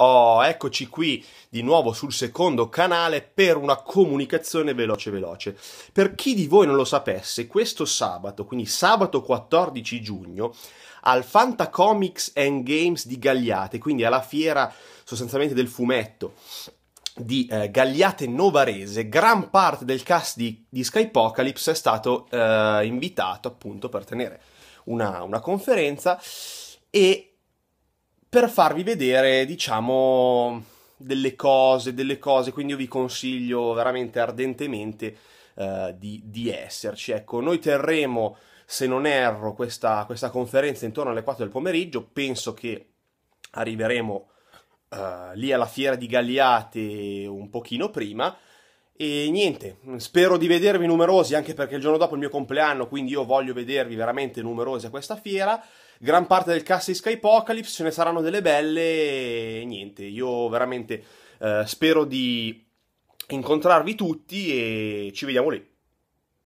Oh, eccoci qui di nuovo sul secondo canale per una comunicazione veloce veloce. Per chi di voi non lo sapesse, questo sabato, quindi sabato 14 giugno, al Fanta Comics and Games di Gagliate, quindi alla fiera sostanzialmente del fumetto di eh, Gagliate Novarese, gran parte del cast di, di Skypocalypse è stato eh, invitato appunto per tenere una, una conferenza e per farvi vedere, diciamo, delle cose, delle cose, quindi io vi consiglio veramente ardentemente eh, di, di, esserci. Ecco, noi terremo, se non erro, questa, questa, conferenza intorno alle 4 del pomeriggio, penso che arriveremo eh, lì alla fiera di Galliate un pochino prima, e niente, spero di vedervi numerosi anche perché il giorno dopo è il mio compleanno, quindi io voglio vedervi veramente numerosi a questa fiera. Gran parte del cast di Skypocalypse, ce ne saranno delle belle e niente, io veramente eh, spero di incontrarvi tutti e ci vediamo lì.